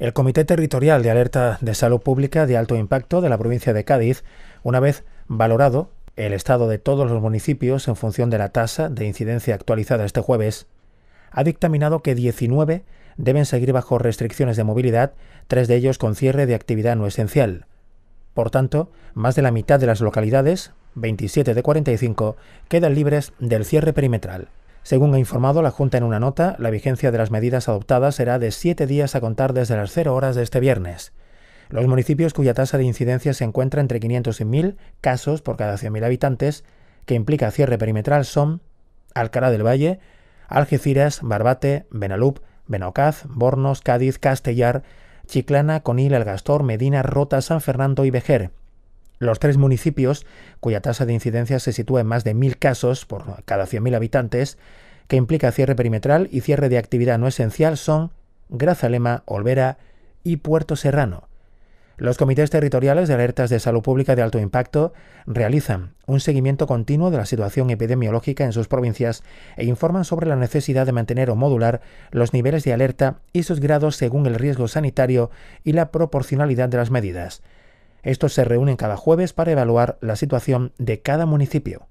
El Comité Territorial de Alerta de Salud Pública de Alto Impacto de la provincia de Cádiz, una vez valorado el estado de todos los municipios en función de la tasa de incidencia actualizada este jueves, ha dictaminado que 19 deben seguir bajo restricciones de movilidad, tres de ellos con cierre de actividad no esencial. Por tanto, más de la mitad de las localidades, 27 de 45, quedan libres del cierre perimetral. Según ha informado la Junta en una nota, la vigencia de las medidas adoptadas será de siete días a contar desde las cero horas de este viernes. Los municipios cuya tasa de incidencia se encuentra entre 500 y 1.000 casos por cada 100.000 habitantes, que implica cierre perimetral, son Alcalá del Valle, Algeciras, Barbate, Benalup, Benocaz, Bornos, Cádiz, Castellar, Chiclana, Conil, El Gastor, Medina, Rota, San Fernando y Vejer los tres municipios, cuya tasa de incidencia se sitúa en más de 1.000 casos por cada 100.000 habitantes, que implica cierre perimetral y cierre de actividad no esencial, son Grazalema, Olvera y Puerto Serrano. Los comités territoriales de alertas de salud pública de alto impacto realizan un seguimiento continuo de la situación epidemiológica en sus provincias e informan sobre la necesidad de mantener o modular los niveles de alerta y sus grados según el riesgo sanitario y la proporcionalidad de las medidas. Estos se reúnen cada jueves para evaluar la situación de cada municipio.